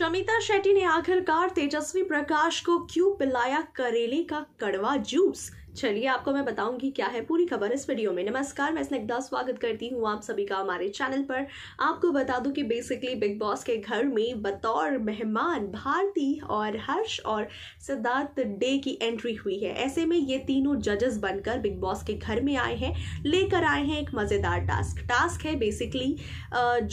शमिता शेट्टी ने आखिरकार तेजस्वी प्रकाश को क्यों पिलाया करेले का कड़वा जूस चलिए आपको मैं बताऊंगी क्या है पूरी खबर इस वीडियो में नमस्कार मैं स्निग्धा स्वागत करती हूँ आप सभी का हमारे चैनल पर आपको बता दूं कि बेसिकली बिग बॉस के घर में बतौर मेहमान भारती और हर्ष और सिद्धार्थ डे की एंट्री हुई है ऐसे में ये तीनों जजेस बनकर बिग बॉस के घर में आए हैं लेकर आए हैं एक मज़ेदार टास्क टास्क है बेसिकली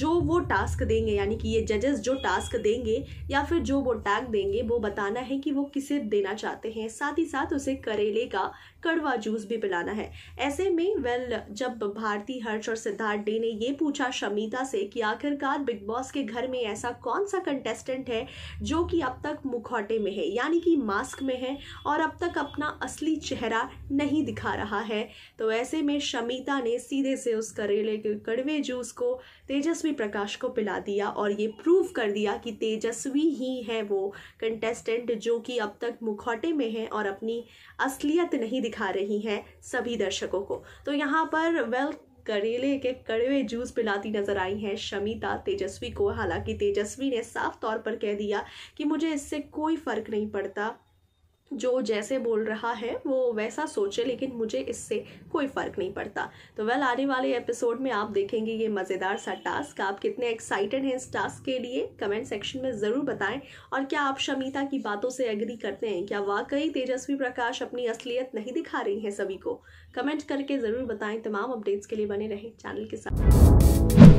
जो वो टास्क देंगे यानी कि ये जजेस जो टास्क देंगे या फिर जो वो टैग देंगे वो बताना है कि वो किसे देना चाहते हैं साथ ही साथ उसे करेले का कड़वा जूस भी पिलाना है ऐसे में वेल जब भारती हर्ष और सिद्धार्थ डे ने ये पूछा शमिता से कि आखिरकार बिग बॉस के घर में ऐसा कौन सा कंटेस्टेंट है जो कि अब तक मुखौटे में है यानी कि मास्क में है और अब तक अपना असली चेहरा नहीं दिखा रहा है तो ऐसे में शमिता ने सीधे से उस करेले के कड़वे जूस को तेजस्वी प्रकाश को पिला दिया और ये प्रूव कर दिया कि तेजस्वी ही है वो कंटेस्टेंट जो कि अब तक मुखौटे में है और अपनी असलियत नहीं दिखा रही हैं सभी दर्शकों को तो यहाँ पर वेल करेले के कड़वे जूस पिलाती नजर आई हैं शमिता तेजस्वी को हालांकि तेजस्वी ने साफ तौर पर कह दिया कि मुझे इससे कोई फर्क नहीं पड़ता जो जैसे बोल रहा है वो वैसा सोचे लेकिन मुझे इससे कोई फ़र्क नहीं पड़ता तो वेल आने वाले एपिसोड में आप देखेंगे ये मज़ेदार सा टास्क आप कितने एक्साइटेड हैं इस टास्क के लिए कमेंट सेक्शन में ज़रूर बताएं और क्या आप शमीता की बातों से एग्री करते हैं क्या वाकई तेजस्वी प्रकाश अपनी असलियत नहीं दिखा रही है सभी को कमेंट करके ज़रूर बताएं तमाम अपडेट्स के लिए बने रहें चैनल के साथ